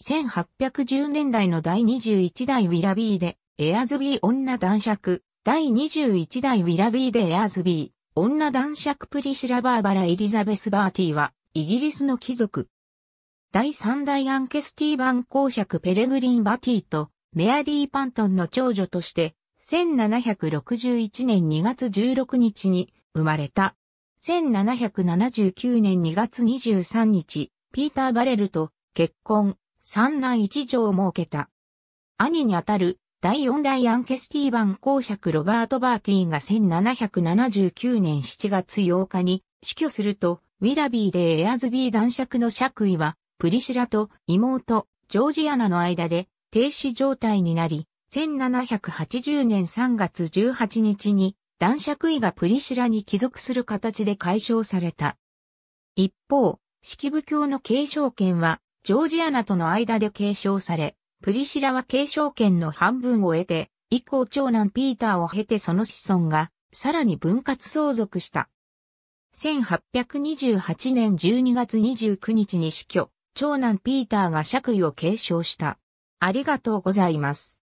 1810年代の第21代ウィラビーで、エアズビー女男爵、第21代ウィラビーでエアズビー、女男爵プリシラ・バーバラ・エリザベス・バーティは、イギリスの貴族。第3代アンケスティーバン公爵ペレグリン・バティと、メアリー・パントンの長女として、1761年2月16日に生まれた。1779年2月23日、ピーター・バレルと結婚、三男一女を設けた。兄にあたる第四代アンケスティーバン公爵ロバート・バーティーが1779年7月8日に死去すると、ウィラビーでエアズビー男爵の爵位は、プリシラと妹、ジョージアナの間で停止状態になり、1780年3月18日に男爵位がプリシラに帰属する形で解消された。一方、式部教の継承権はジョージアナとの間で継承され、プリシラは継承権の半分を得て、以降長男ピーターを経てその子孫が、さらに分割相続した。1828年12月29日に死去、長男ピーターが爵位を継承した。ありがとうございます。